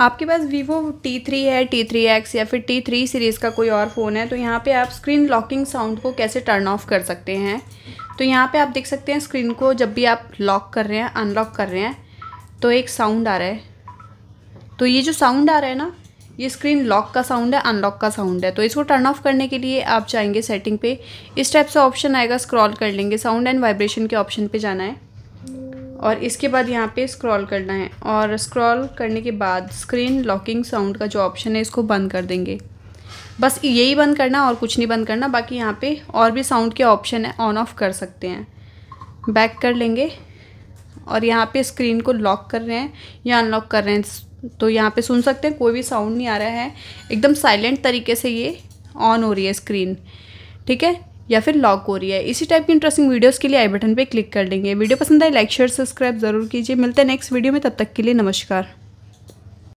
आपके पास Vivo T three है टी थ्री एक्स या फिर टी थ्री सीरीज़ का कोई और फ़ोन है तो यहाँ पे आप स्क्रीन लॉकिंग साउंड को कैसे टर्न ऑफ कर सकते हैं तो यहाँ पे आप देख सकते हैं स्क्रीन को जब भी आप लॉक कर रहे हैं अनलॉक कर रहे हैं तो एक साउंड आ रहा है तो ये जो साउंड आ रहा है ना ये स्क्रीन लॉक का साउंड है अनलॉक का साउंड है तो इसको टर्न ऑफ करने के लिए आप जाएंगे सेटिंग पे इस टाइप से ऑप्शन आएगा स्क्रॉल कर लेंगे साउंड एंड वाइब्रेशन के ऑप्शन पे जाना है और इसके बाद यहाँ पे स्क्रॉल करना है और स्क्रॉल करने के बाद स्क्रीन लॉकिंग साउंड का जो ऑप्शन है इसको बंद कर देंगे बस यही बंद करना और कुछ नहीं बंद करना बाकी यहाँ पे और भी साउंड के ऑप्शन है ऑन ऑफ कर सकते हैं बैक कर लेंगे और यहाँ पे स्क्रीन को लॉक कर रहे हैं या अनलॉक कर रहे हैं तो यहाँ पे सुन सकते हैं कोई भी साउंड नहीं आ रहा है एकदम साइलेंट तरीके से ये ऑन हो रही है स्क्रीन ठीक है या फिर लॉक हो रही है इसी टाइप की इंटरेस्टिंग वीडियोस के लिए आई बटन पे क्लिक कर लेंगे वीडियो पसंद आए लाइक शेयर सब्सक्राइब जरूर कीजिए मिलते हैं नेक्स्ट वीडियो में तब तक के लिए नमस्कार